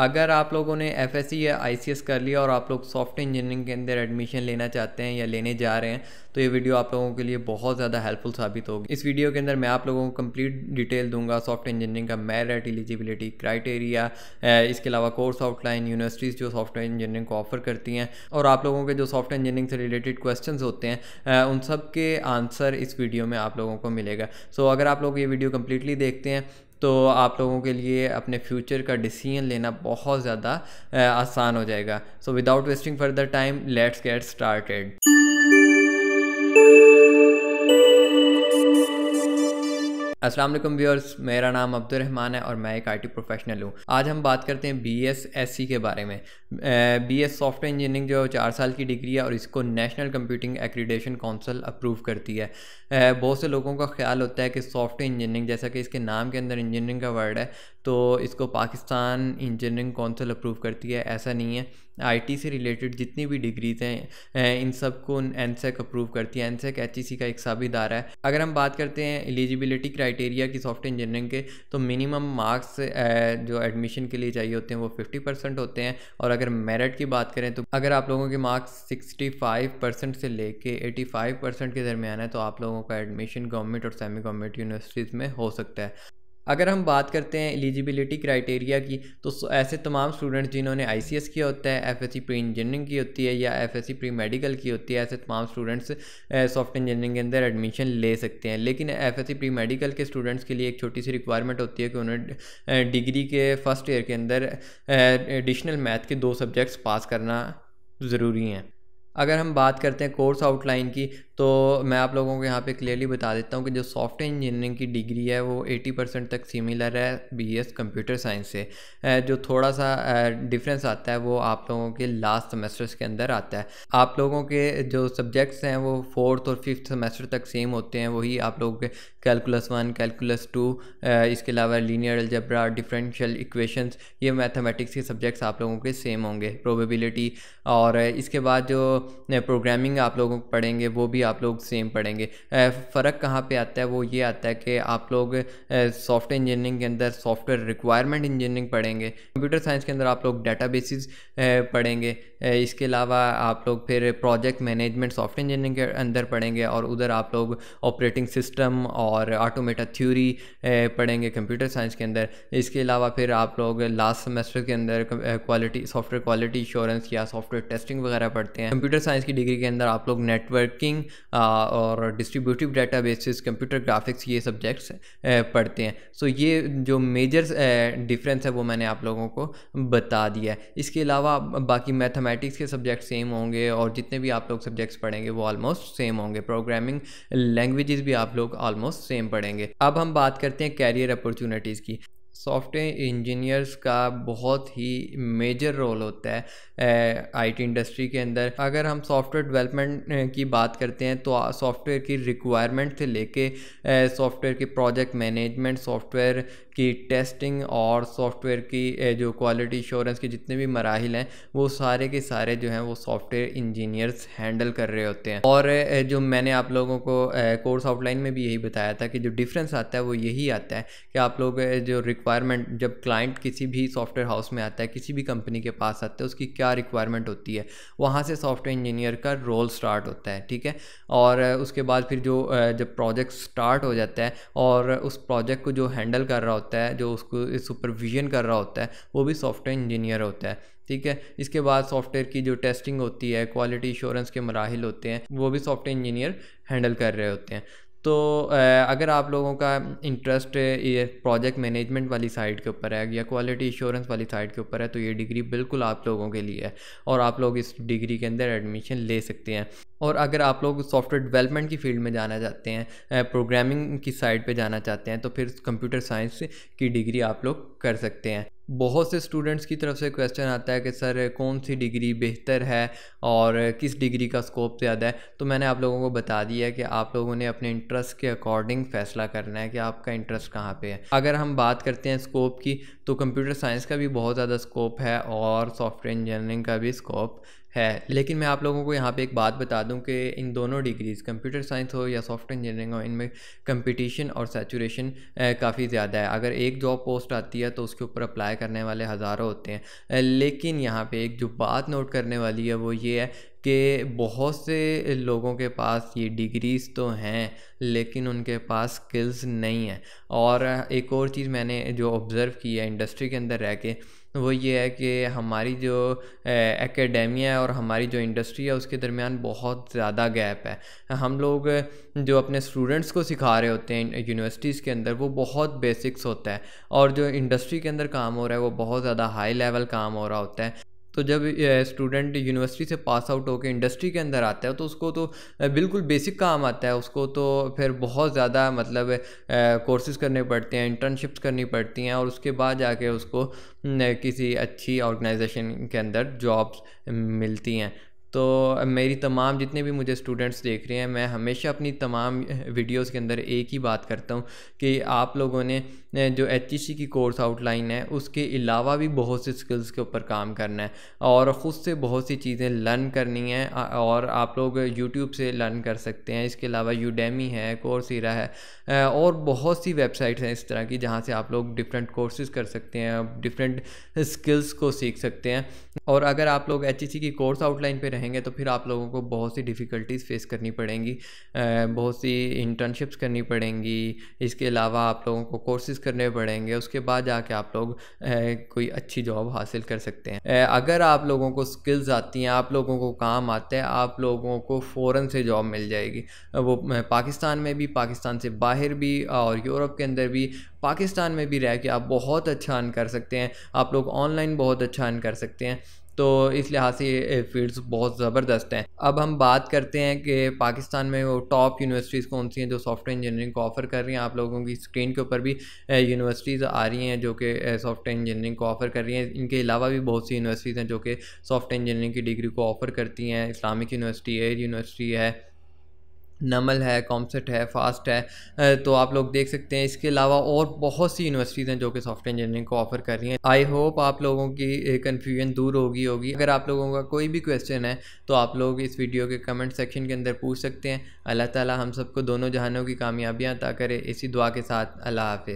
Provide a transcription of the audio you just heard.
अगर आप लोगों ने एफ या आई कर लिया और आप लोग सॉफ्ट इंजीनियरिंग के अंदर एडमिशन लेना चाहते हैं या लेने जा रहे हैं तो ये वीडियो आप लोगों के लिए बहुत ज़्यादा हेल्पफुल साबित होगी इस वीडियो के अंदर मैं आप लोगों को कंप्लीट डिटेल दूंगा सॉफ्ट इंजीनियरिंग का मेरिट एलिजिबिलिटी क्राइटेरिया इसके अलावा कोर्स आउटलाइन यूनिवर्सिटीज़ जो सॉफ्टवेयर इंजीनियरिंग को ऑफर करती हैं और आप लोगों के जो सॉफ्टवेयर इंजीनियरिंग से रिलेटेड क्वेश्चन होते हैं उन सब के आंसर इस वीडियो में आप लोगों को मिलेगा सो अगर आप लोग ये वीडियो कम्प्लीटली देखते हैं तो आप लोगों के लिए अपने फ्यूचर का डिसीजन लेना बहुत ज़्यादा आसान हो जाएगा so without wasting further time let's get started Aslam viewers मेरा नाम अब्दुलरहमान है और मैं एक आईटी प्रोफेशनल हूँ आज हम बात करते हैं बी एस एस सी के बारे में बी एस सॉफ्टवेयर इंजीनियरिंग जो चार साल की डिग्री है और इसको National Computing Accreditation Council approve करती है बहुत से लोगों का ख्याल होता है कि सॉफ्टवेयर इंजीनियरिंग जैसा कि इसके नाम के अंदर इंजीनियरिंग का वर्ड है तो इसको पाकिस्तान इंजीनियरिंग काउंसिल अप्रूव करती है ऐसा नहीं है आईटी से रिलेटेड जितनी भी डिग्रीज हैं इन सब को एनसेक अप्रूव करती है एनसेक एच का एक साबित आ रहा है अगर हम बात करते हैं एलिजिबिलिटी क्राइटेरिया की सॉफ्टवेयर इंजीनियरिंग के तो मिनिमम मार्क्स जो एडमिशन के लिए चाहिए होते हैं वो फिफ्टी परसेंट होते हैं और अगर मेरिट की बात करें तो अगर आप लोगों के मार्क्स सिक्सटी फाइव परसेंट से लेके एटी फाइव परसेंट के दरमियान है तो आप लोगों का एडमिशन गवर्नमेंट और सेमी गवर्नमेंट यूनिवर्सिटीज़ में हो सकता है अगर हम बात करते हैं एलिजिबिलिटी क्राइटेरिया की तो ऐसे तमाम स्टूडेंट्स जिन्होंने आई सी एस किया होता है F S C pre engineering की होती है या F S C pre medical की होती है ऐसे तमाम स्टूडेंट्स सॉफ्ट इंजीनियरिंग के अंदर एडमिशन ले सकते हैं लेकिन F S C pre medical के स्टूडेंट्स के लिए एक छोटी सी रिक्वायरमेंट होती है कि उन्हें डिग्री के फर्स्ट ईयर के अंदर एडिशनल मैथ के दो सब्जेक्ट्स पास करना ज़रूरी हैं अगर हम बात करते हैं कोर्स आउटलाइन की तो मैं आप लोगों को यहाँ पे क्लियरली बता देता हूँ कि जो सॉफ्टवेयर इंजीनियरिंग की डिग्री है वो 80 परसेंट तक सिमिलर है बीएस कंप्यूटर साइंस से जो थोड़ा सा डिफरेंस आता है वो आप लोगों के लास्ट सेमेस्टर्स के अंदर आता है आप लोगों के जो सब्जेक्ट्स हैं वो फोर्थ और फिफ्थ सेमेस्टर तक सेम होते हैं वही आप लोगों के कैलकुलस वन कैलकुलस टू इसके अलावा लीनियर जबरा डिफरेंशियल इक्वेशंस ये मैथमेटिक्स के सब्जेक्ट्स आप लोगों के सेम होंगे प्रोबेबिलिटी और इसके बाद जो प्रोग्रामिंग आप लोग पढ़ेंगे वो भी आप लोग सेम पढ़ेंगे फ़र्क कहाँ पे आता है वो ये आता है कि आप लोग सॉफ्टवेयर इंजीनियरिंग के अंदर सॉफ्टवेयर रिक्वायरमेंट इंजीनियरिंग पढ़ेंगे कंप्यूटर साइंस के अंदर आप लोग डाटा पढ़ेंगे इसके अलावा आप लोग फिर प्रोजेक्ट मैनेजमेंट सॉफ्टवेयर इंजीनियरिंग के अंदर पढ़ेंगे और उधर आप लोग ऑपरेटिंग सिस्टम और ऑटोमेटा थ्योरी पढ़ेंगे कंप्यूटर साइंस के अंदर इसके अलावा फिर आप लोग लास्ट सेमेस्टर के अंदर क्वालिटी सॉफ्टवेयर क्वालिटी इंश्योरेंस या सॉफ्टवेयर टेस्टिंग वगैरह पढ़ते हैं कंप्यूटर साइंस की डिग्री के अंदर आप लोग नेटवर्किंग uh, और distributive data basis computer graphics ये सब्जेक्ट्स uh, पढ़ते हैं सो so ये जो मेजर डिफरेंस uh, है वो मैंने आप लोगों को बता दिया है इसके अलावा बाकी मैथमेटिक्स के सब्जेक्ट सेम होंगे और जितने भी आप लोग सब्जेक्ट्स पढ़ेंगे वो ऑलमोस्ट सेम होंगे प्रोग्रामिंग लैंग्वेजेस भी आप लोग ऑलमोस्ट सेम पढ़ेंगे अब हम बात करते हैं कैरियर अपॉर्चुनिटीज़ की सॉफ्टवेयर इंजीनियर्स का बहुत ही मेजर रोल होता है आईटी इंडस्ट्री के अंदर अगर हम सॉफ्टवेयर डेवलपमेंट की बात करते हैं तो सॉफ्टवेयर की रिक्वायरमेंट से लेके सॉफ्टवेयर के प्रोजेक्ट मैनेजमेंट सॉफ्टवेयर कि टेस्टिंग और सॉफ्टवेयर की जो क्वालिटी इंश्योरेंस के जितने भी मराहल हैं वो सारे के सारे जो हैं वो सॉफ्टवेयर इंजीनियर्स हैंडल कर रहे होते हैं और जो मैंने आप लोगों को कोर्स आउटलाइन में भी यही बताया था कि जो डिफरेंस आता है वो यही आता है कि आप लोग जो रिक्वायरमेंट जब क्लाइंट किसी भी सॉफ्टवेयर हाउस में आता है किसी भी कंपनी के पास आता है उसकी क्या रिक्वायरमेंट होती है वहाँ से सॉफ्टवेयर इंजीनियर का रोल स्टार्ट होता है ठीक है और उसके बाद फिर जो जब प्रोजेक्ट स्टार्ट हो जाता है और उस प्रोजेक्ट को जो हैंडल कर रहा होता है जो उसको सुपरविजन कर रहा होता है वो भी सॉफ्टवेयर इंजीनियर होता है ठीक है इसके बाद सॉफ्टवेयर की जो टेस्टिंग होती है क्वालिटी इंश्योरेंस के मराहल होते हैं वो भी सॉफ्टवेयर इंजीनियर हैंडल कर रहे होते हैं तो अगर आप लोगों का इंटरेस्ट ये प्रोजेक्ट मैनेजमेंट वाली साइड के ऊपर है या क्वालिटी इंश्योरेंस वाली साइड के ऊपर है तो ये डिग्री बिल्कुल आप लोगों के लिए है और आप लोग इस डिग्री के अंदर एडमिशन ले सकते हैं और अगर आप लोग सॉफ्टवेयर डेवलपमेंट की फील्ड में जाना चाहते हैं प्रोग्रामिंग की साइड पे जाना चाहते हैं तो फिर कंप्यूटर साइंस की डिग्री आप लोग कर सकते हैं बहुत से स्टूडेंट्स की तरफ से क्वेश्चन आता है कि सर कौन सी डिग्री बेहतर है और किस डिग्री का स्कोप ज़्यादा है तो मैंने आप लोगों को बता दिया है कि आप लोगों ने अपने इंटरेस्ट के अकॉर्डिंग फ़ैसला करना है कि आपका इंटरेस्ट कहाँ पे है अगर हम बात करते हैं स्कोप की तो कंप्यूटर साइंस का भी बहुत ज़्यादा स्कोप है और सॉफ्टवेयर इंजीनियरिंग का भी स्कोप है लेकिन मैं आप लोगों को यहाँ पे एक बात बता दूँ कि इन दोनों डिग्रीज़ कंप्यूटर साइंस हो या सॉफ्टवेयर इंजीनियरिंग हो इनमें कंपटीशन और सेचुरेशन काफ़ी ज़्यादा है अगर एक जॉब पोस्ट आती है तो उसके ऊपर अप्लाई करने वाले हज़ारों होते हैं लेकिन यहाँ पे एक जो बात नोट करने वाली है वो ये है कि बहुत से लोगों के पास ये डिग्रीज़ तो हैं लेकिन उनके पास स्किल्स नहीं हैं और एक और चीज़ मैंने जो ऑब्ज़र्व की है इंडस्ट्री के अंदर रह के वो ये है कि हमारी जो एकेडमिया है और हमारी जो इंडस्ट्री है उसके दरमियान बहुत ज़्यादा गैप है हम लोग जो अपने स्टूडेंट्स को सिखा रहे होते हैं यूनिवर्सिटीज़ के अंदर वो बहुत बेसिक्स होता है और जो इंडस्ट्री के अंदर काम हो रहा है वो बहुत ज़्यादा हाई लेवल काम हो रहा होता है तो जब स्टूडेंट यूनिवर्सिटी से पास आउट होकर इंडस्ट्री के अंदर आता है तो उसको तो बिल्कुल बेसिक काम आता है उसको तो फिर बहुत ज़्यादा मतलब कोर्सेज करने पड़ते हैं इंटर्नशिप्स करनी पड़ती हैं और उसके बाद जाके उसको किसी अच्छी ऑर्गेनाइजेशन के अंदर जॉब्स मिलती हैं तो मेरी तमाम जितने भी मुझे स्टूडेंट्स देख रहे हैं मैं हमेशा अपनी तमाम वीडियोस के अंदर एक ही बात करता हूँ कि आप लोगों ने जो एच की कोर्स आउटलाइन है उसके अलावा भी बहुत से स्किल्स के ऊपर काम करना है और ख़ुद से बहुत सी चीज़ें लर्न करनी है और आप लोग यूट्यूब से लर्न कर सकते हैं इसके अलावा यूडेमी है कोर्सरा है और बहुत सी वेबसाइट्स हैं इस तरह की जहाँ से आप लोग डिफरेंट कोर्सेज कर सकते हैं डिफरेंट स्किल्स को सीख सकते हैं और अगर आप लोग एच की कोर्स आउटलाइन पे रहेंगे तो फिर आप लोगों को बहुत सी डिफ़िकल्टीज़ फेस करनी पड़ेंगी बहुत सी इंटर्नशिप्स करनी पड़ेंगी इसके अलावा आप लोगों को कोर्सेज करने पड़ेंगे उसके बाद जाके आप लोग कोई अच्छी जॉब हासिल कर सकते हैं अगर आप लोगों को स्किल्स आती हैं आप लोगों को काम आता है आप लोगों को फ़ौर से जॉब मिल जाएगी वो पाकिस्तान में भी पाकिस्तान से बाहर भी और यूरोप के अंदर भी पाकिस्तान में भी रह के आप बहुत अच्छा अन कर सकते हैं आप लोग ऑनलाइन बहुत अच्छा अन कर सकते हैं तो इस लिहाज से ये फील्ड्स बहुत ज़बरदस्त हैं अब हम बात करते हैं कि पाकिस्तान में वो टॉप यूनिवर्सिटीज़ कौन सी हैं जो सॉफ्टवेयर इंजीनियरिंग को ऑफ़र कर रही हैं आप लोगों की स्क्रीन के ऊपर भी यूनिवर्सिटीज़ आ रही हैं जो कि सॉफ्टवेयर इंजीनियरिंग को ऑफ़र कर रही हैं इनके अलावा भी बहुत सी यूनिवर्सिटीज़ हैं जो कि सॉफ्टवेयर इंजीनियरिंग की डिग्री को ऑफ़र करती हैं इस्लामिक यूनिवर्सिटी एयर यूनिवर्सिटी है नमल है कॉमसेट है फास्ट है तो आप लोग देख सकते हैं इसके अलावा और बहुत सी यूनिवर्सिटीज़ हैं जो कि सॉफ्टवेयर इंजीनियरिंग को ऑफर कर रही हैं आई होप आप लोगों की कन्फ्यूजन दूर होगी होगी अगर आप लोगों का कोई भी क्वेश्चन है तो आप लोग इस वीडियो के कमेंट सेक्शन के अंदर पूछ सकते हैं अल्लाह ताली हम सबको दोनों जहानों की कामयाबियाँ अता करे इसी दुआ के साथ अल्लाह हाफि